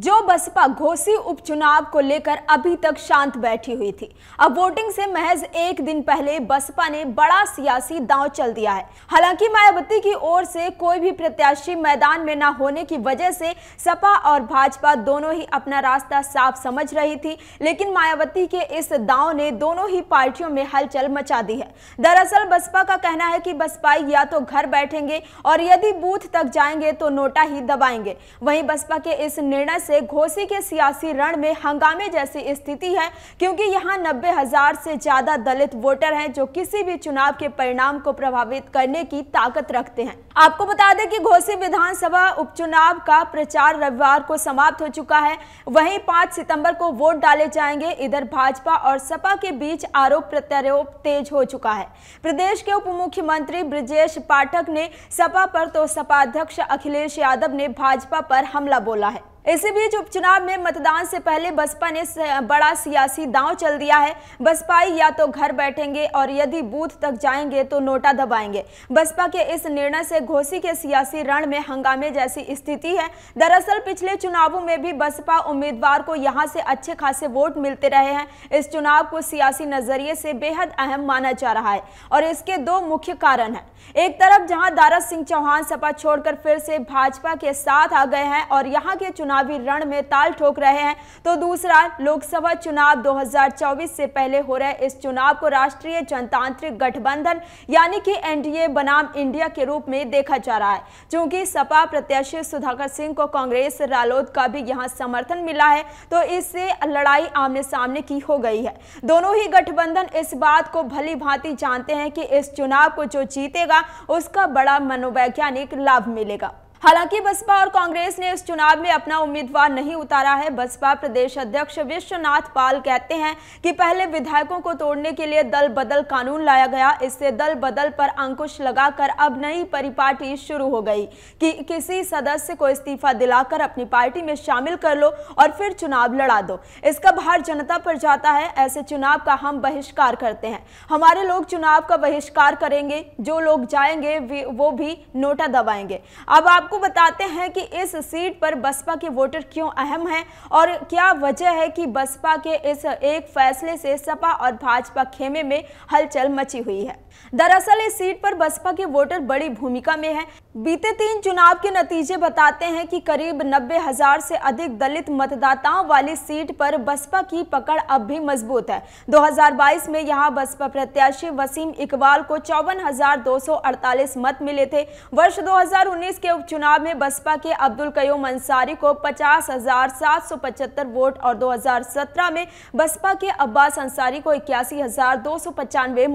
जो बसपा घोसी उपचुनाव को लेकर अभी तक शांत बैठी हुई थी अब वोटिंग से महज एक दिन पहले बसपा ने बड़ा सियासी दांव चल दिया है हालांकि मायावती की ओर से कोई भी प्रत्याशी मैदान में न होने की वजह से सपा और भाजपा दोनों ही अपना रास्ता साफ समझ रही थी लेकिन मायावती के इस दांव ने दोनों ही पार्टियों में हलचल मचा दी है दरअसल बसपा का कहना है की बसपाई या तो घर बैठेंगे और यदि बूथ तक जाएंगे तो नोटा ही दबाएंगे वही बसपा के इस निर्णय से घोसी के सियासी रण में हंगामे जैसी स्थिति है क्योंकि यहां नब्बे हजार से ज्यादा दलित वोटर हैं जो किसी भी चुनाव के परिणाम को प्रभावित करने की ताकत रखते हैं आपको बता दें कि घोसी विधानसभा उपचुनाव का प्रचार रविवार को समाप्त हो चुका है वहीं 5 सितंबर को वोट डाले जाएंगे इधर भाजपा और सपा के बीच आरोप प्रत्यारोप तेज हो चुका है प्रदेश के उप मुख्यमंत्री ब्रजेश पाठक ने सपा पर तो सपा अध्यक्ष अखिलेश यादव ने भाजपा पर हमला बोला है इसी बीच उपचुनाव में मतदान से पहले बसपा ने बड़ा सियासी दांव चल दिया है बसपाई या तो घर बैठेंगे और यदि बूथ तक जाएंगे तो नोटा दबाएंगे बसपा के इस निर्णय से घोसी के सियासी रण में हंगामे जैसी स्थिति है दरअसल पिछले चुनावों में भी बसपा उम्मीदवार को यहां से अच्छे खासे वोट मिलते रहे हैं इस चुनाव को सियासी नजरिए से बेहद अहम माना जा रहा है और इसके दो मुख्य कारण है एक तरफ जहाँ दारा सिंह चौहान सपा छोड़कर फिर से भाजपा के साथ आ गए हैं और यहाँ के चुनाव चुनावी रण में ताल ठोक रहे हैं तो दूसरा लोकसभा चुनाव 2024 से पहले हो रहे इस चुनाव को राष्ट्रीय जनतांत्रिक गठबंधन यानी कि एनडीए बनाम इंडिया के रूप में देखा जा रहा है क्योंकि सपा प्रत्याशी सुधाकर सिंह को कांग्रेस रालोद का भी यहाँ समर्थन मिला है तो इससे लड़ाई आमने सामने की हो गई है दोनों ही गठबंधन इस बात को भली भांति जानते हैं कि इस चुनाव को जो जीतेगा उसका बड़ा मनोवैज्ञानिक लाभ मिलेगा हालांकि बसपा और कांग्रेस ने इस चुनाव में अपना उम्मीदवार नहीं उतारा है बसपा प्रदेश अध्यक्ष विश्वनाथ पाल कहते हैं कि पहले विधायकों को तोड़ने के लिए दल बदल कानून लाया गया इससे दल बदल पर अंकुश लगाकर अब नई परिपाटी शुरू हो गई कि किसी सदस्य को इस्तीफा दिलाकर अपनी पार्टी में शामिल कर लो और फिर चुनाव लड़ा दो इसका भार जनता पर जाता है ऐसे चुनाव का हम बहिष्कार करते हैं हमारे लोग चुनाव का बहिष्कार करेंगे जो लोग जाएंगे वो भी नोटा दबाएंगे अब आप आपको बताते हैं कि इस सीट पर बसपा के वोटर क्यों अहम हैं और क्या वजह है कि बसपा के इस एक फैसले से सपा और भाजपा खेमे में हलचल मची हुई है दरअसल इस सीट पर बसपा के वोटर बड़ी भूमिका में है बीते तीन चुनाव के नतीजे बताते हैं कि करीब नब्बे हजार से अधिक दलित मतदाताओं वाली सीट पर बसपा की पकड़ अब भी मजबूत है 2022 में यहाँ बसपा प्रत्याशी वसीम इकबाल को चौवन मत मिले थे वर्ष 2019 के उपचुनाव में बसपा के अब्दुल कयूम अंसारी को पचास वोट और दो में बसपा के अब्बास अंसारी को इक्यासी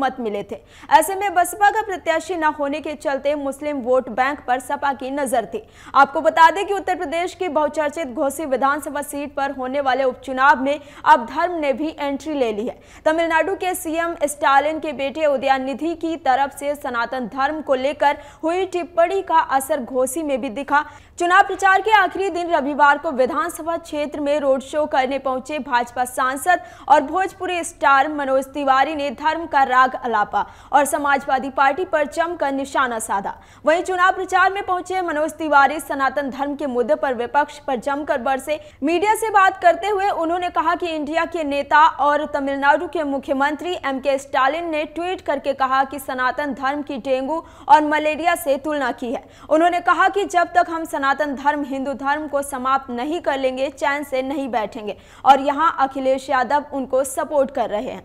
मत मिले थे ऐसे में बसपा का प्रत्याशी न होने के चलते मुस्लिम वोट बैंक पर सपा की नजर थी आपको बता दें कि उत्तर प्रदेश की बहुचर्चित घोसी विधानसभा सीट पर होने वाले उपचुनाव में अब धर्म ने भी एंट्री ले ली है तमिलनाडु के सीएम स्टालिन के बेटे उदयानिधि की तरफ से सनातन धर्म को लेकर हुई टिप्पणी का असर घोसी में भी दिखा चुनाव प्रचार के आखिरी दिन रविवार को विधानसभा क्षेत्र में रोड शो करने पहुंचे भाजपा सांसद और भोजपुरी स्टार मनोज तिवारी ने धर्म का राग अलापा और समाजवादी पार्टी पर जमकर निशाना साधा वहीं चुनाव प्रचार में पहुंचे मनोज तिवारी सनातन धर्म के मुद्दे पर विपक्ष पर जमकर बरसे मीडिया से बात करते हुए उन्होंने कहा कि इंडिया के नेता और तमिलनाडु के मुख्यमंत्री एम के स्टालिन ने ट्वीट करके कहा कि सनातन धर्म की डेंगू और मलेरिया से तुलना की है उन्होंने कहा कि जब तक हम सनातन धर्म हिंदू धर्म को समाप्त नहीं कर लेंगे चैन से नहीं बैठेंगे और यहाँ अखिलेश यादव उनको सपोर्ट कर रहे हैं